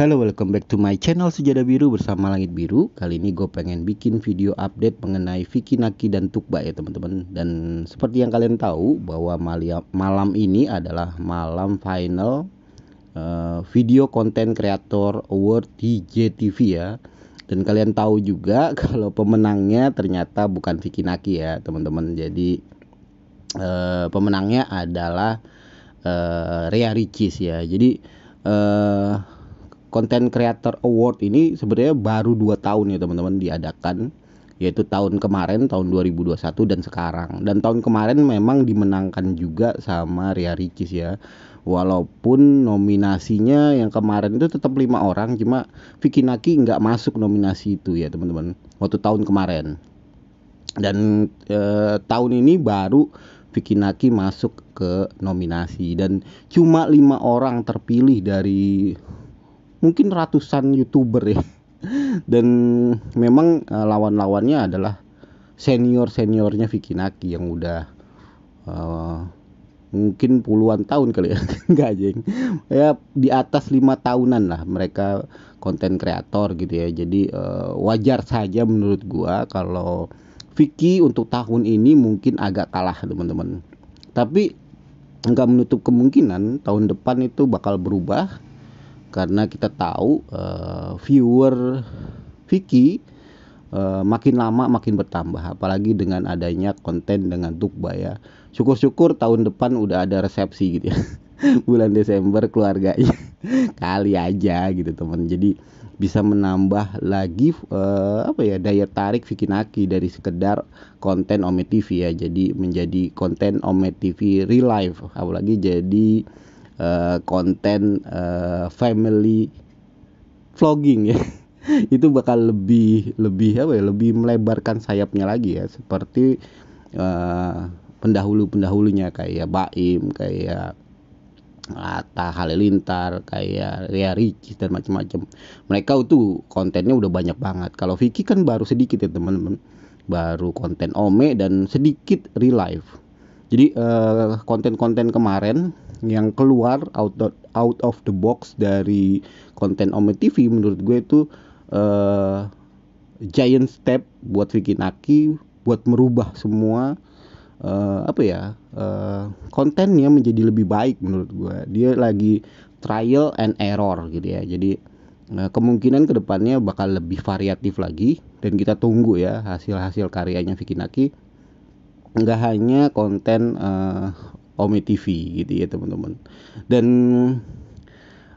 Halo welcome back to my channel Sejada Biru bersama Langit Biru Kali ini gue pengen bikin video update mengenai Vicky Naki dan Tukba ya teman-teman Dan seperti yang kalian tahu bahwa malam ini adalah malam final uh, Video Content Creator Award di JTV ya Dan kalian tahu juga kalau pemenangnya ternyata bukan Vicky Naki ya teman-teman Jadi uh, pemenangnya adalah uh, eh, Ria Ricis ya Jadi uh, Content Creator Award ini sebenarnya baru 2 tahun ya teman-teman diadakan yaitu tahun kemarin tahun 2021 dan sekarang dan tahun kemarin memang dimenangkan juga sama Ria Ricis ya walaupun nominasinya yang kemarin itu tetap lima orang cuma Vicky Naki nggak masuk nominasi itu ya teman-teman waktu tahun kemarin dan eh, tahun ini baru Vicky Naki masuk ke nominasi dan cuma lima orang terpilih dari mungkin ratusan youtuber ya dan memang eh, lawan-lawannya adalah senior seniornya Vicky Naki yang udah uh, mungkin puluhan tahun kali ya enggak jeng ya di atas lima tahunan lah mereka konten kreator gitu ya jadi uh, wajar saja menurut gua kalau Vicky untuk tahun ini mungkin agak kalah teman-teman tapi nggak menutup kemungkinan tahun depan itu bakal berubah karena kita tahu uh, viewer Vicky uh, makin lama makin bertambah apalagi dengan adanya konten dengan Tukba ya syukur-syukur tahun depan udah ada resepsi gitu ya bulan Desember keluarganya kali aja gitu teman jadi bisa menambah lagi uh, apa ya daya tarik Vicky Naki dari sekedar konten Ome TV ya jadi menjadi konten Ome TV real life apalagi jadi Eh, konten uh, family vlogging ya itu bakal lebih lebih apa ya lebih melebarkan sayapnya lagi ya seperti uh, eh, pendahulu pendahulunya kayak Baim kayak Ata Halilintar kayak Ria Ricis dan macam-macam mereka tuh kontennya udah banyak banget kalau Vicky kan baru sedikit ya teman-teman baru konten Ome dan sedikit real life jadi uh, konten -konten kemarin yang keluar out of, out of the box dari konten Ome TV menurut gue itu uh, giant step buat Vicky Naki buat merubah semua uh, apa ya uh, kontennya menjadi lebih baik menurut gue dia lagi trial and error gitu ya jadi Nah, kemungkinan kedepannya bakal lebih variatif lagi dan kita tunggu ya hasil-hasil karyanya Vicky Naki nggak hanya konten Omi TV gitu ya teman-teman dan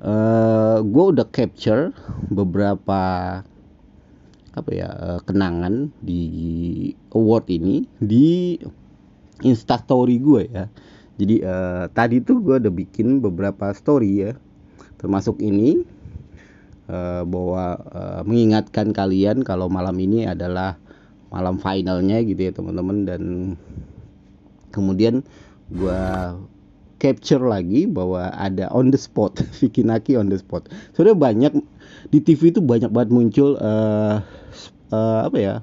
uh, eh, gue udah capture beberapa apa ya eh, kenangan di award ini di instastory gue ya jadi uh, tadi tuh gue udah bikin beberapa story ya termasuk ini uh, bahwa uh, mengingatkan kalian kalau malam ini adalah malam finalnya gitu ya teman-teman dan kemudian gua capture lagi bahwa ada on the spot Vicky Naki on the spot sebenarnya banyak di TV itu banyak banget muncul uh, uh, apa ya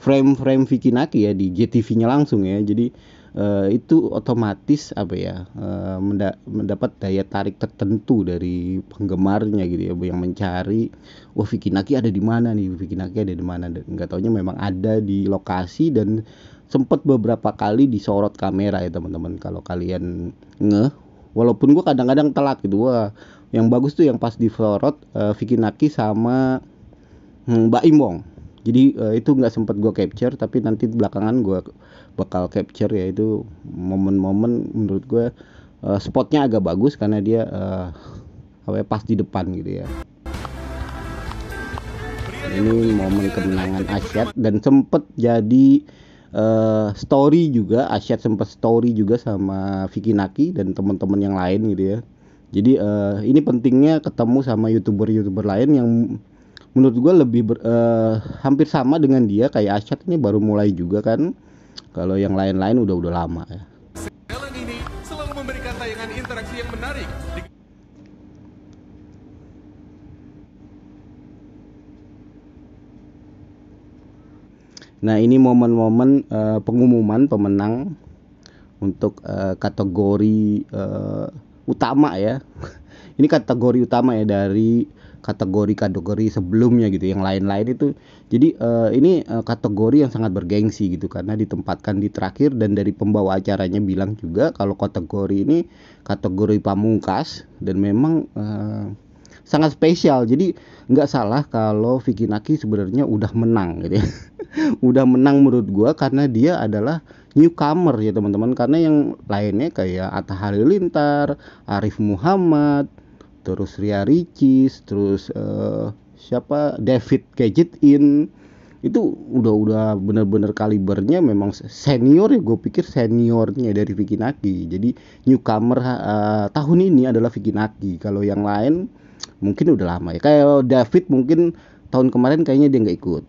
frame-frame Vicky Naki ya di JTV-nya langsung ya jadi uh, itu otomatis apa ya uh, mendapat daya tarik tertentu dari penggemarnya gitu ya yang mencari wah Vicky Naki ada di mana nih Vicky Naki ada di mana nggak taunya memang ada di lokasi dan sempet beberapa kali disorot kamera ya teman-teman kalau kalian ngeh walaupun gue kadang-kadang telat gitu wah yang bagus tuh yang pas disorot uh, eh, Vicky Naki sama hmm, Mbak Imong jadi uh, itu nggak sempet gue capture tapi nanti belakangan gue bakal capture ya itu momen-momen menurut gue uh, spotnya agak bagus karena dia uh, apa ya, pas di depan gitu ya ini momen kemenangan Asyad dan sempet jadi uh, story juga Asyad sempat story juga sama Vicky Naki dan teman-teman yang lain gitu ya jadi uh, ini pentingnya ketemu sama youtuber-youtuber lain yang menurut gue lebih ber, uh, hampir sama dengan dia kayak Asyad ini baru mulai juga kan kalau yang lain-lain udah udah lama ya Nah, ini momen-momen uh, pengumuman pemenang untuk uh, kategori uh, utama ya. ini kategori utama ya dari kategori-kategori sebelumnya gitu. Yang lain-lain itu jadi uh, ini uh, kategori yang sangat bergengsi gitu karena ditempatkan di terakhir dan dari pembawa acaranya bilang juga kalau kategori ini kategori pamungkas dan memang uh, sangat spesial. Jadi nggak salah kalau Vicky Naki sebenarnya udah menang gitu ya udah menang menurut gue karena dia adalah newcomer ya teman-teman karena yang lainnya kayak Atta Halilintar, Arif Muhammad, terus Ria Ricis, terus uh, siapa David Gadget In itu udah-udah bener-bener kalibernya memang senior ya gue pikir seniornya dari Vicky Naki jadi newcomer uh, tahun ini adalah Vicky Naki kalau yang lain mungkin udah lama ya kayak David mungkin tahun kemarin kayaknya dia nggak ikut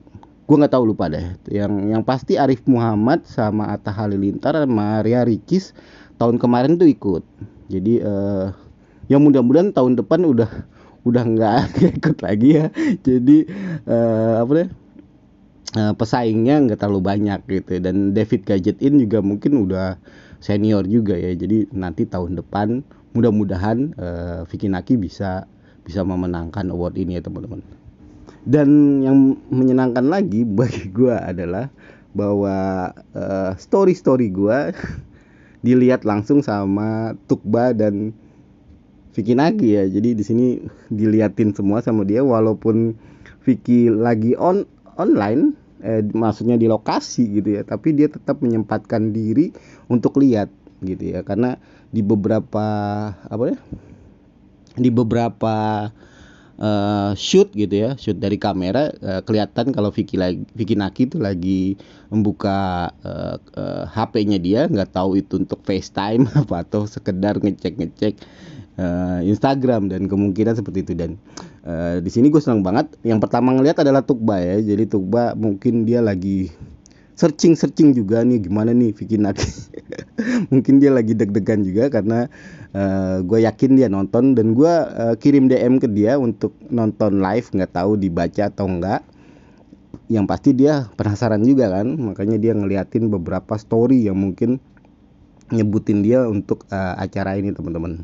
gue nggak tahu lupa deh yang yang pasti Arif Muhammad sama Atta Halilintar Maria Ria Ricis tahun kemarin tuh ikut jadi eh, yang mudah-mudahan tahun depan udah udah nggak ikut lagi ya jadi uh, apa deh eh, pesaingnya nggak terlalu banyak gitu dan David Gadget In juga mungkin udah senior juga ya jadi nanti tahun depan mudah-mudahan uh, Vicky Naki bisa bisa memenangkan award ini ya teman-teman dan yang menyenangkan lagi bagi gue adalah bahwa uh, eh, story story gue dilihat langsung sama Tukba dan Vicky Nagi ya jadi di sini diliatin semua sama dia walaupun Vicky lagi on online eh, maksudnya di lokasi gitu ya tapi dia tetap menyempatkan diri untuk lihat gitu ya karena di beberapa apa ya di beberapa uh, shoot gitu ya, shoot dari kamera uh, kelihatan kalau Vicky lagi Vicky Naki itu lagi membuka uh, eh, uh, HP-nya dia, nggak tahu itu untuk FaceTime apa atau sekedar ngecek-ngecek uh, Instagram dan kemungkinan seperti itu dan uh, di sini gue senang banget. Yang pertama ngelihat adalah Tukba ya. Jadi Tukba mungkin dia lagi searching-searching juga nih gimana nih Vicky Naki. mungkin dia lagi deg-degan juga karena uh, eh, gue yakin dia nonton dan gue uh, kirim DM ke dia untuk nonton live nggak tahu dibaca atau enggak yang pasti dia penasaran juga kan makanya dia ngeliatin beberapa story yang mungkin nyebutin dia untuk uh, acara ini teman-teman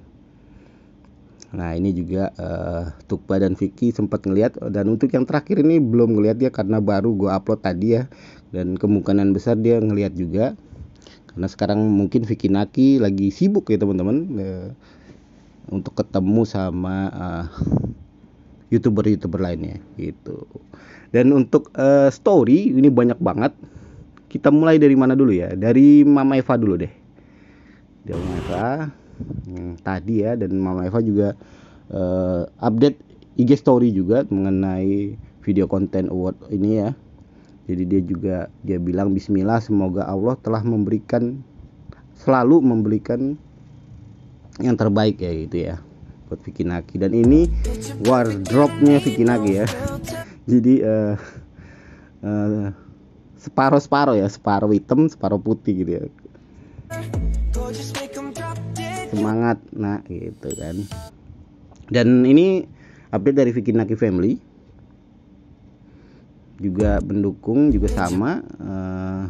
nah ini juga uh, Tukpa dan Vicky sempat ngeliat dan untuk yang terakhir ini belum ngeliat dia karena baru gue upload tadi ya dan kemungkinan besar dia ngeliat juga karena sekarang mungkin Vicky Naki lagi sibuk ya teman-teman uh, untuk ketemu sama youtuber eh, youtuber-youtuber lainnya gitu dan untuk uh, story ini banyak banget kita mulai dari mana dulu ya dari Mama Eva dulu deh dari Mama Eva yang hmm, tadi ya dan Mama Eva juga uh, update IG story juga mengenai video konten award ini ya jadi dia juga dia bilang bismillah semoga Allah telah memberikan selalu memberikan yang terbaik ya gitu ya buat Vicky Naki dan ini wardrobe-nya Vicky Naki ya jadi uh, eh, uh, eh, separuh separuh ya separuh hitam separuh putih gitu ya semangat nah gitu kan dan ini update dari Vicky Naki Family juga mendukung juga iya. sama uh,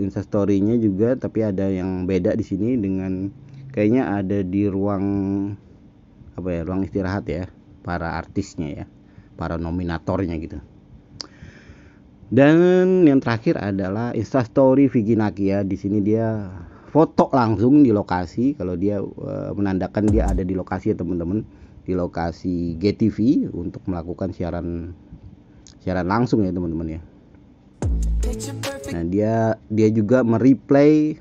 instastorynya juga tapi ada yang beda di sini dengan kayaknya ada di ruang apa ya ruang istirahat ya para artisnya ya para nominatornya gitu dan yang terakhir adalah instastory vicky nakia di sini dia foto langsung di lokasi kalau dia uh, menandakan dia ada di lokasi ya teman-teman di lokasi GTV untuk melakukan siaran secara langsung ya teman-teman ya nah dia dia juga mereplay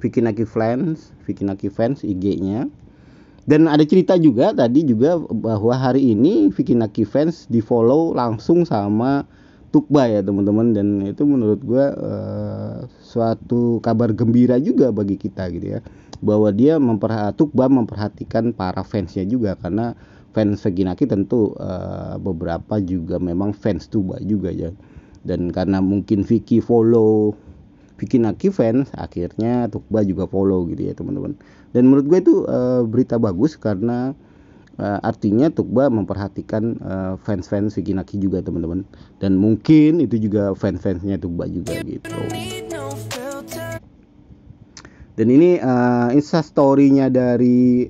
Vicky Naki fans Vicky Naki fans IG-nya dan ada cerita juga tadi juga bahwa hari ini Vicky Naki fans di follow langsung sama Tukba ya teman-teman dan itu menurut gue uh, suatu kabar gembira juga bagi kita gitu ya bahwa dia memperhatikan Tukba memperhatikan para fansnya juga karena fans Seginaki tentu uh, beberapa juga memang fans Tuba juga ya dan karena mungkin Vicky follow Vicky Naki fans akhirnya Tukba juga follow gitu ya teman-teman dan menurut gue itu uh, berita bagus karena uh, artinya Tukba memperhatikan uh, fans-fans Vicky Naki juga teman-teman dan mungkin itu juga fans-fansnya Tukba juga gitu dan ini uh, instastorynya dari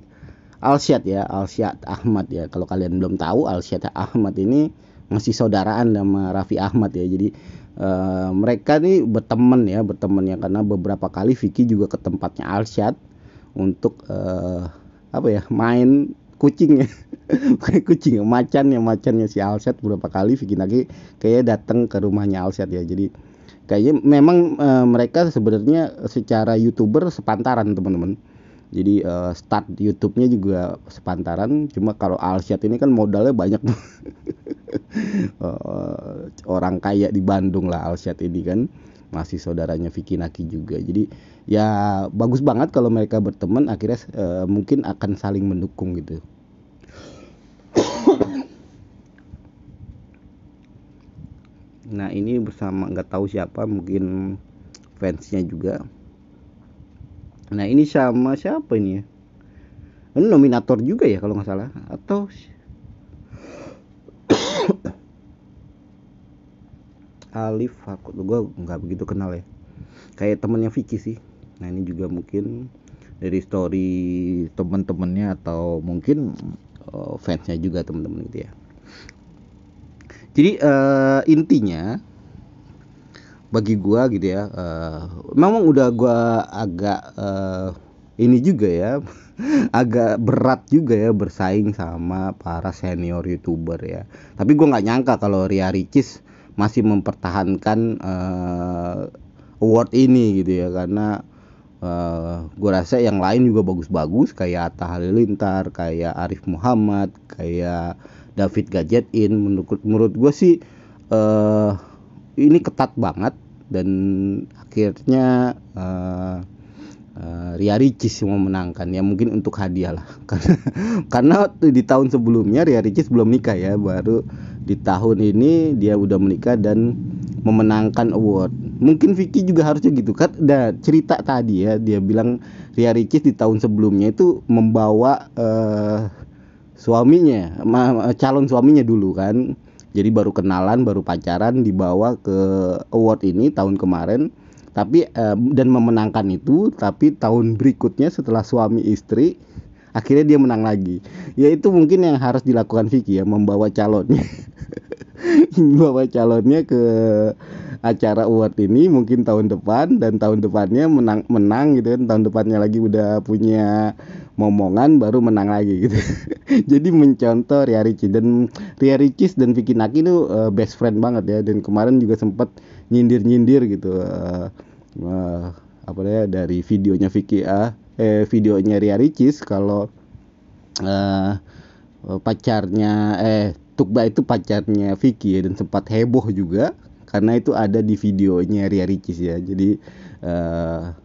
Alsyad ya, Alsyad Ahmad ya. Kalau kalian belum tahu Alsyad Ahmad ini masih saudaraan sama Raffi Ahmad ya. Jadi uh, mereka nih berteman ya, berteman ya karena beberapa kali Vicky juga ke tempatnya Alsyad untuk uh, apa ya, main kucing ya bukan kucing ya, macan ya macannya si Alsyad beberapa kali Vicky lagi kayak datang ke rumahnya Alsyad ya jadi kayaknya memang uh, mereka sebenarnya secara youtuber sepantaran teman-teman jadi uh, start YouTube-nya juga sepantaran cuma kalau Alsyad ini kan modalnya banyak eh, orang kaya di Bandung lah Alsyad ini kan masih saudaranya Vicky Naki juga jadi ya bagus banget kalau mereka berteman akhirnya uh, mungkin akan saling mendukung gitu nah ini bersama nggak tahu siapa mungkin fansnya juga nah ini sama siapa ini ya ini nominator juga ya kalau nggak salah atau Alif aku ah, gue nggak begitu kenal ya kayak temennya Vicky sih nah ini juga mungkin dari story teman-temannya atau mungkin eh, fansnya juga teman-teman gitu ya jadi uh, intinya bagi gua gitu ya uh, memang udah gua agak uh, ini juga ya agak berat juga ya bersaing sama para senior youtuber ya tapi gua nggak nyangka kalau Ria Ricis masih mempertahankan uh, award ini gitu ya karena uh, gue rasa yang lain juga bagus-bagus kayak Atta Halilintar kayak Arif Muhammad kayak David Gadgetin menurut menurut gue sih uh, ini ketat banget dan akhirnya uh, uh, Ria Ricis yang memenangkan ya mungkin untuk hadiah lah karena karena di tahun sebelumnya Ria Ricis belum nikah ya baru di tahun ini dia udah menikah dan memenangkan award mungkin Vicky juga harusnya gitu kan udah cerita tadi ya dia bilang Ria Ricis di tahun sebelumnya itu membawa uh, suaminya calon suaminya dulu kan jadi baru kenalan baru pacaran dibawa ke award ini tahun kemarin tapi eh, dan memenangkan itu tapi tahun berikutnya setelah suami istri akhirnya dia menang lagi ya itu mungkin yang harus dilakukan Vicky ya membawa calonnya membawa calonnya ke acara award ini mungkin tahun depan dan tahun depannya menang menang gitu kan tahun depannya lagi udah punya momongan baru menang lagi gitu jadi mencontoh Ria Ricis dan Ria Ricis dan Vicky Naki itu uh, best friend banget ya dan kemarin juga sempat nyindir-nyindir gitu uh, uh, apa ya dari videonya Vicky uh, eh videonya Ria Ricis kalau uh, pacarnya eh Tukba itu pacarnya Vicky ya, dan sempat heboh juga karena itu ada di videonya Ria Ricis ya jadi uh,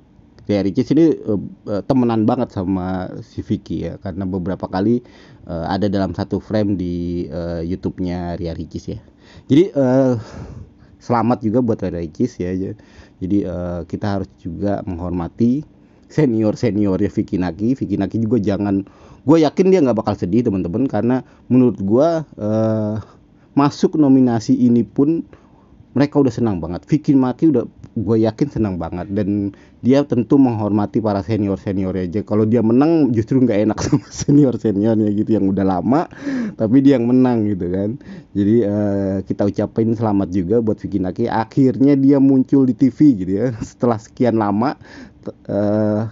Ya Ricis ini uh, eh, eh, temenan banget sama si Vicky ya karena beberapa kali uh, ada dalam satu frame di uh, YouTube-nya Ria Ricis ya. Jadi uh, selamat juga buat Ria Ricis ya. Jadi uh, kita harus juga menghormati senior senior ya Vicky Naki. Vicky Naki juga jangan, gue yakin dia nggak bakal sedih teman-teman karena menurut gue uh, masuk nominasi ini pun mereka udah senang banget Vicky Mati udah gue yakin senang banget dan dia tentu menghormati para senior senior aja kalau dia menang justru nggak enak sama senior seniornya gitu yang udah lama tapi dia yang menang gitu kan jadi uh, kita ucapin selamat juga buat Vicky Naki akhirnya dia muncul di TV gitu ya setelah sekian lama uh,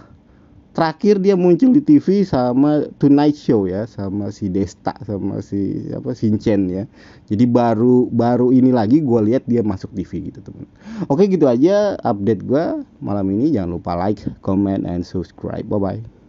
terakhir dia muncul di TV sama Tonight Show ya sama si Desta sama si apa Chen ya jadi baru baru ini lagi gue lihat dia masuk TV gitu teman oke gitu aja update gue malam ini jangan lupa like comment and subscribe bye bye